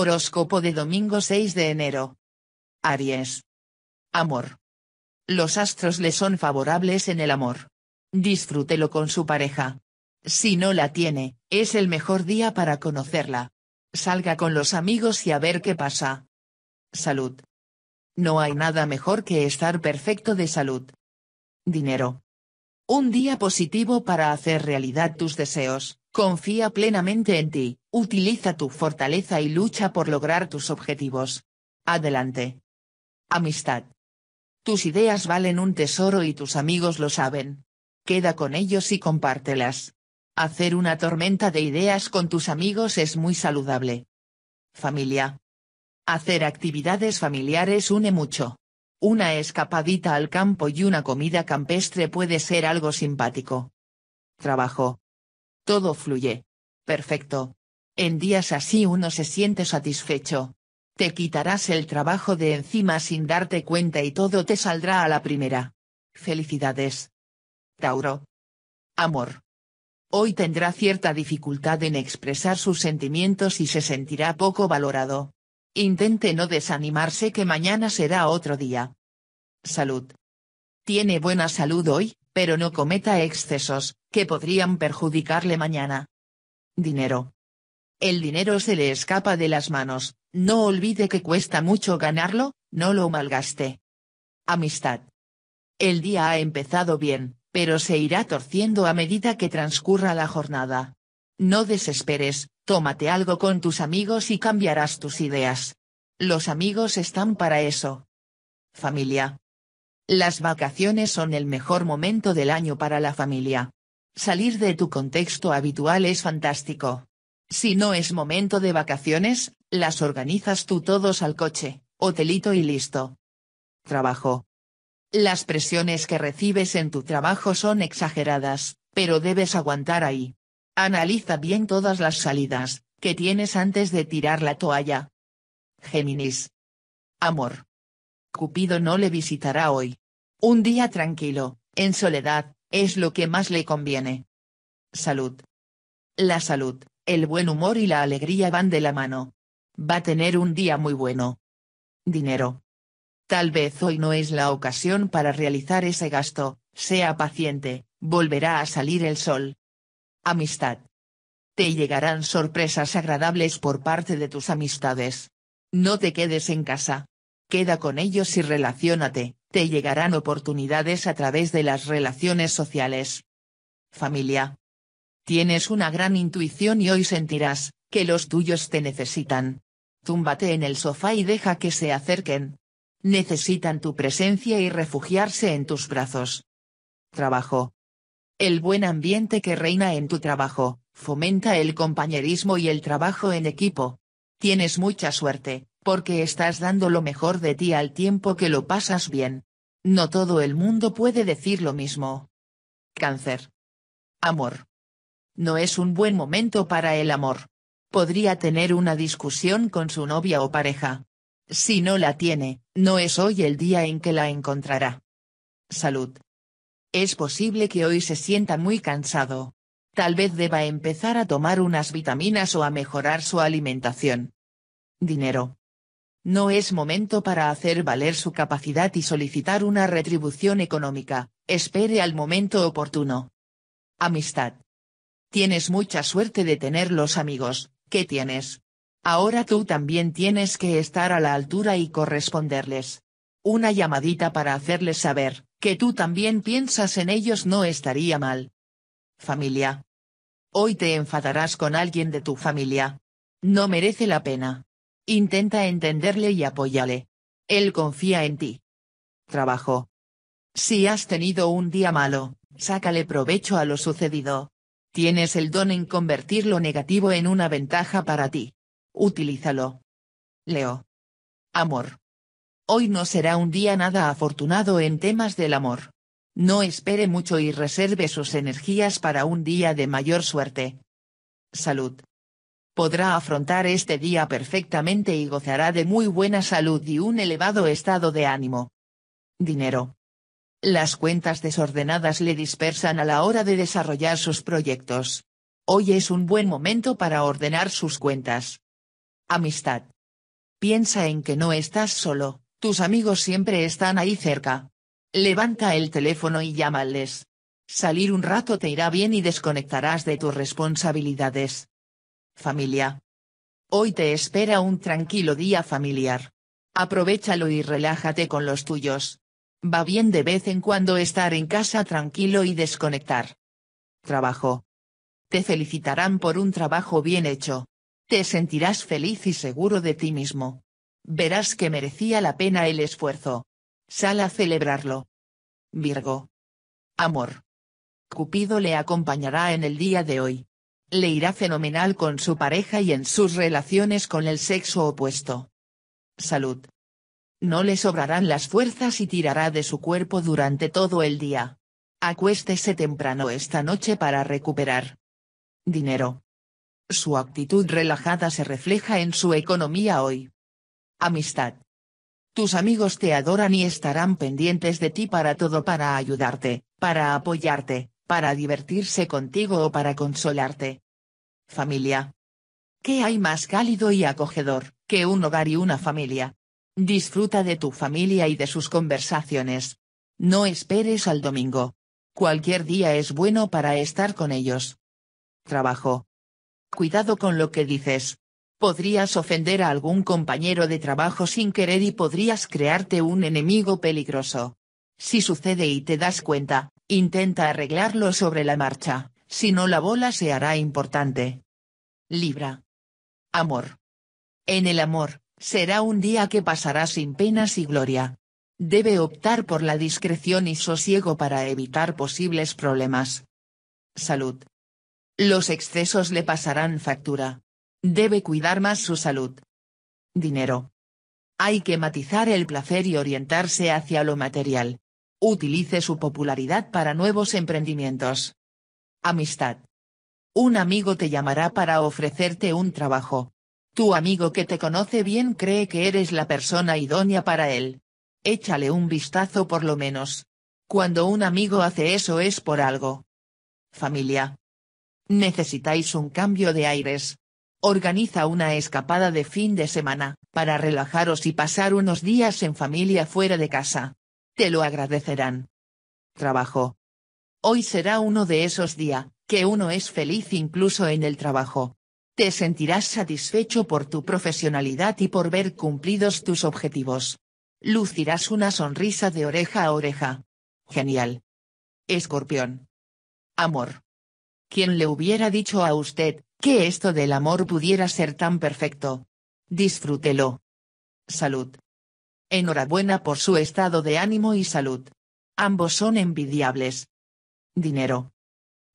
Horóscopo de domingo 6 de enero. Aries. Amor. Los astros le son favorables en el amor. Disfrútelo con su pareja. Si no la tiene, es el mejor día para conocerla. Salga con los amigos y a ver qué pasa. Salud. No hay nada mejor que estar perfecto de salud. Dinero. Un día positivo para hacer realidad tus deseos, Confía plenamente en ti, utiliza tu fortaleza y lucha por lograr tus objetivos. Adelante. Amistad. Tus ideas valen un tesoro y tus amigos lo saben. Queda con ellos y compártelas. Hacer una tormenta de ideas con tus amigos es muy saludable. Familia. Hacer actividades familiares une mucho. Una escapadita al campo y una comida campestre puede ser algo simpático. Trabajo. Todo fluye. Perfecto. En días así uno se siente satisfecho. Te quitarás el trabajo de encima sin darte cuenta y todo te saldrá a la primera. Felicidades. Tauro. Amor. Hoy tendrá cierta dificultad en expresar sus sentimientos y se sentirá poco valorado. Intente no desanimarse que mañana será otro día. Salud. ¿Tiene buena salud hoy? pero no cometa excesos, que podrían perjudicarle mañana. Dinero. El dinero se le escapa de las manos, no olvide que cuesta mucho ganarlo, no lo malgaste. Amistad. El día ha empezado bien, pero se irá torciendo a medida que transcurra la jornada. No desesperes, tómate algo con tus amigos y cambiarás tus ideas. Los amigos están para eso. Familia. Las vacaciones son el mejor momento del año para la familia. Salir de tu contexto habitual es fantástico. Si no es momento de vacaciones, las organizas tú todos al coche, hotelito y listo. Trabajo. Las presiones que recibes en tu trabajo son exageradas, pero debes aguantar ahí. Analiza bien todas las salidas que tienes antes de tirar la toalla. Géminis. Amor. Cupido no le visitará hoy. Un día tranquilo, en soledad, es lo que más le conviene. Salud. La salud, el buen humor y la alegría van de la mano. Va a tener un día muy bueno. Dinero. Tal vez hoy no es la ocasión para realizar ese gasto, sea paciente, volverá a salir el sol. Amistad. Te llegarán sorpresas agradables por parte de tus amistades. No te quedes en casa queda con ellos y relaciónate, te llegarán oportunidades a través de las relaciones sociales. Familia. Tienes una gran intuición y hoy sentirás, que los tuyos te necesitan. Túmbate en el sofá y deja que se acerquen. Necesitan tu presencia y refugiarse en tus brazos. Trabajo. El buen ambiente que reina en tu trabajo, fomenta el compañerismo y el trabajo en equipo. Tienes mucha suerte, porque estás dando lo mejor de ti al tiempo que lo pasas bien. No todo el mundo puede decir lo mismo. Cáncer. Amor. No es un buen momento para el amor. Podría tener una discusión con su novia o pareja. Si no la tiene, no es hoy el día en que la encontrará. Salud. Es posible que hoy se sienta muy cansado. Tal vez deba empezar a tomar unas vitaminas o a mejorar su alimentación. Dinero. No es momento para hacer valer su capacidad y solicitar una retribución económica, espere al momento oportuno. Amistad. Tienes mucha suerte de tener los amigos, que tienes? Ahora tú también tienes que estar a la altura y corresponderles. Una llamadita para hacerles saber, que tú también piensas en ellos no estaría mal. Familia. Hoy te enfadarás con alguien de tu familia. No merece la pena. Intenta entenderle y apóyale. Él confía en ti. Trabajo. Si has tenido un día malo, sácale provecho a lo sucedido. Tienes el don en convertir lo negativo en una ventaja para ti. Utilízalo. Leo. Amor. Hoy no será un día nada afortunado en temas del amor. No espere mucho y reserve sus energías para un día de mayor suerte. Salud podrá afrontar este día perfectamente y gozará de muy buena salud y un elevado estado de ánimo. Dinero. Las cuentas desordenadas le dispersan a la hora de desarrollar sus proyectos. Hoy es un buen momento para ordenar sus cuentas. Amistad. Piensa en que no estás solo, tus amigos siempre están ahí cerca. Levanta el teléfono y llámales. Salir un rato te irá bien y desconectarás de tus responsabilidades. Familia. Hoy te espera un tranquilo día familiar. Aprovechalo y relájate con los tuyos. Va bien de vez en cuando estar en casa tranquilo y desconectar. Trabajo. Te felicitarán por un trabajo bien hecho. Te sentirás feliz y seguro de ti mismo. Verás que merecía la pena el esfuerzo. Sal a celebrarlo. Virgo. Amor. Cupido le acompañará en el día de hoy le irá fenomenal con su pareja y en sus relaciones con el sexo opuesto. Salud. No le sobrarán las fuerzas y tirará de su cuerpo durante todo el día. Acuéstese temprano esta noche para recuperar. Dinero. Su actitud relajada se refleja en su economía hoy. Amistad. Tus amigos te adoran y estarán pendientes de ti para todo para ayudarte, para apoyarte, para divertirse contigo o para consolarte. Familia. ¿Qué hay más cálido y acogedor que un hogar y una familia? Disfruta de tu familia y de sus conversaciones. No esperes al domingo. Cualquier día es bueno para estar con ellos. Trabajo. Cuidado con lo que dices. Podrías ofender a algún compañero de trabajo sin querer y podrías crearte un enemigo peligroso. Si sucede y te das cuenta, Intenta arreglarlo sobre la marcha, si no la bola se hará importante. Libra. Amor. En el amor, será un día que pasará sin penas y gloria. Debe optar por la discreción y sosiego para evitar posibles problemas. Salud. Los excesos le pasarán factura. Debe cuidar más su salud. Dinero. Hay que matizar el placer y orientarse hacia lo material. Utilice su popularidad para nuevos emprendimientos. Amistad. Un amigo te llamará para ofrecerte un trabajo. Tu amigo que te conoce bien cree que eres la persona idónea para él. Échale un vistazo por lo menos. Cuando un amigo hace eso es por algo. Familia. Necesitáis un cambio de aires. Organiza una escapada de fin de semana, para relajaros y pasar unos días en familia fuera de casa te lo agradecerán. Trabajo. Hoy será uno de esos días, que uno es feliz incluso en el trabajo. Te sentirás satisfecho por tu profesionalidad y por ver cumplidos tus objetivos. Lucirás una sonrisa de oreja a oreja. Genial. Escorpión. Amor. ¿Quién le hubiera dicho a usted, que esto del amor pudiera ser tan perfecto? Disfrútelo. Salud. Enhorabuena por su estado de ánimo y salud. Ambos son envidiables. Dinero.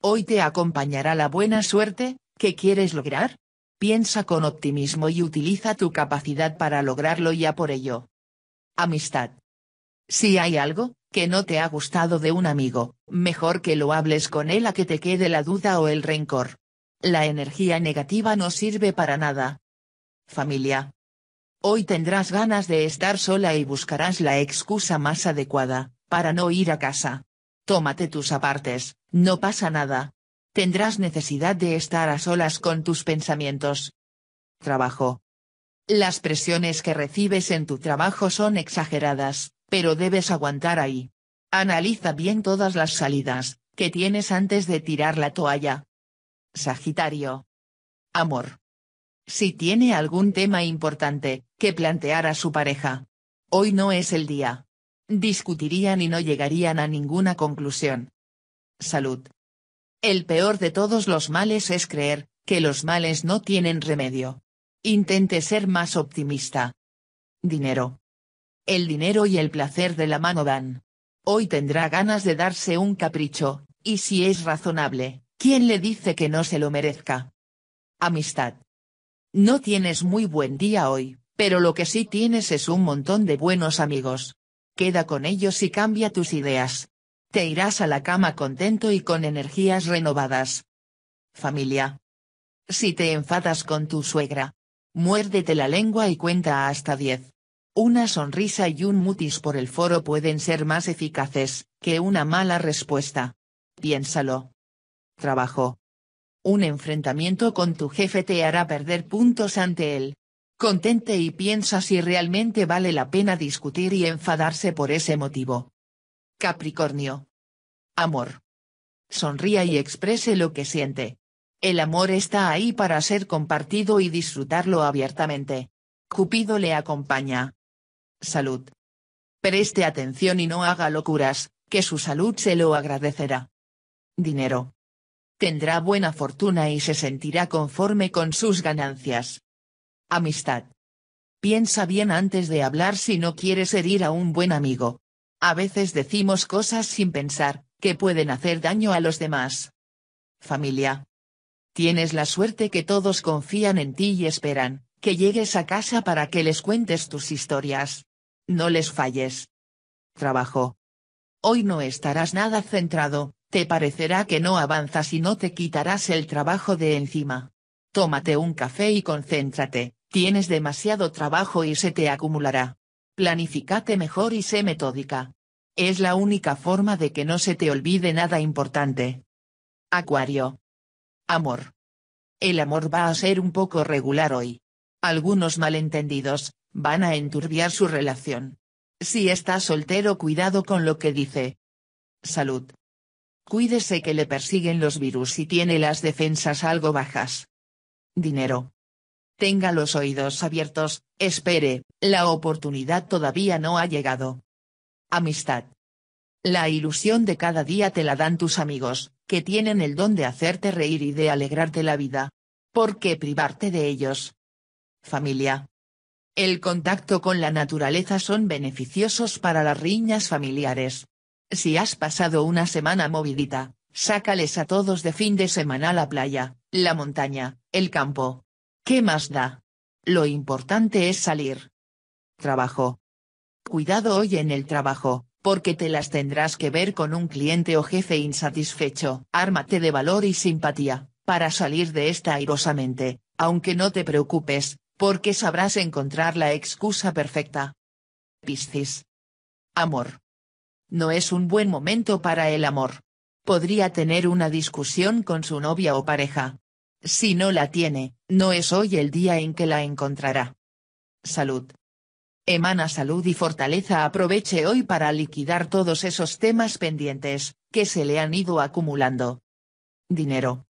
Hoy te acompañará la buena suerte, ¿qué quieres lograr? Piensa con optimismo y utiliza tu capacidad para lograrlo ya por ello. Amistad. Si hay algo, que no te ha gustado de un amigo, mejor que lo hables con él a que te quede la duda o el rencor. La energía negativa no sirve para nada. Familia. Hoy tendrás ganas de estar sola y buscarás la excusa más adecuada, para no ir a casa. Tómate tus apartes, no pasa nada. Tendrás necesidad de estar a solas con tus pensamientos. Trabajo. Las presiones que recibes en tu trabajo son exageradas, pero debes aguantar ahí. Analiza bien todas las salidas que tienes antes de tirar la toalla. Sagitario. Amor si tiene algún tema importante, que plantear a su pareja. Hoy no es el día. Discutirían y no llegarían a ninguna conclusión. Salud. El peor de todos los males es creer, que los males no tienen remedio. Intente ser más optimista. Dinero. El dinero y el placer de la mano dan. Hoy tendrá ganas de darse un capricho, y si es razonable, ¿quién le dice que no se lo merezca? Amistad. No tienes muy buen día hoy, pero lo que sí tienes es un montón de buenos amigos. Queda con ellos y cambia tus ideas. Te irás a la cama contento y con energías renovadas. Familia. Si te enfadas con tu suegra. Muérdete la lengua y cuenta hasta diez. Una sonrisa y un mutis por el foro pueden ser más eficaces que una mala respuesta. Piénsalo. Trabajo. Un enfrentamiento con tu jefe te hará perder puntos ante él. Contente y piensa si realmente vale la pena discutir y enfadarse por ese motivo. Capricornio. Amor. Sonría y exprese lo que siente. El amor está ahí para ser compartido y disfrutarlo abiertamente. Cupido le acompaña. Salud. Preste atención y no haga locuras, que su salud se lo agradecerá. Dinero tendrá buena fortuna y se sentirá conforme con sus ganancias. Amistad. Piensa bien antes de hablar si no quieres herir a un buen amigo. A veces decimos cosas sin pensar, que pueden hacer daño a los demás. Familia. Tienes la suerte que todos confían en ti y esperan, que llegues a casa para que les cuentes tus historias. No les falles. Trabajo. Hoy no estarás nada centrado, te parecerá que no avanzas y no te quitarás el trabajo de encima. Tómate un café y concéntrate, tienes demasiado trabajo y se te acumulará. Planifícate mejor y sé metódica. Es la única forma de que no se te olvide nada importante. Acuario. Amor. El amor va a ser un poco regular hoy. Algunos malentendidos, van a enturbiar su relación. Si estás soltero cuidado con lo que dice. Salud. Cuídese que le persiguen los virus y tiene las defensas algo bajas. Dinero. Tenga los oídos abiertos, espere, la oportunidad todavía no ha llegado. Amistad. La ilusión de cada día te la dan tus amigos, que tienen el don de hacerte reír y de alegrarte la vida. ¿Por qué privarte de ellos? Familia. El contacto con la naturaleza son beneficiosos para las riñas familiares, si has pasado una semana movidita, sácales a todos de fin de semana la playa, la montaña, el campo. ¿Qué más da? Lo importante es salir. Trabajo. Cuidado hoy en el trabajo, porque te las tendrás que ver con un cliente o jefe insatisfecho. Ármate de valor y simpatía, para salir de esta airosamente, aunque no te preocupes, porque sabrás encontrar la excusa perfecta. Piscis. Amor no es un buen momento para el amor. Podría tener una discusión con su novia o pareja. Si no la tiene, no es hoy el día en que la encontrará. Salud. Emana salud y fortaleza aproveche hoy para liquidar todos esos temas pendientes, que se le han ido acumulando. Dinero.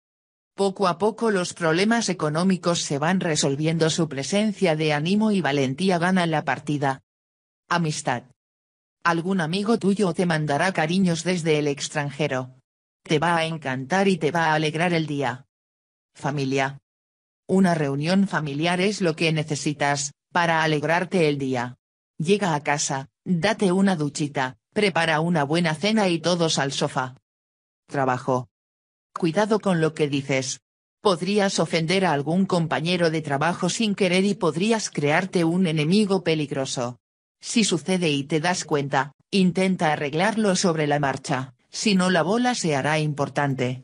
Poco a poco los problemas económicos se van resolviendo su presencia de ánimo y valentía gana la partida. Amistad algún amigo tuyo te mandará cariños desde el extranjero. Te va a encantar y te va a alegrar el día. Familia. Una reunión familiar es lo que necesitas, para alegrarte el día. Llega a casa, date una duchita, prepara una buena cena y todos al sofá. Trabajo. Cuidado con lo que dices. Podrías ofender a algún compañero de trabajo sin querer y podrías crearte un enemigo peligroso. Si sucede y te das cuenta, intenta arreglarlo sobre la marcha, si no la bola se hará importante.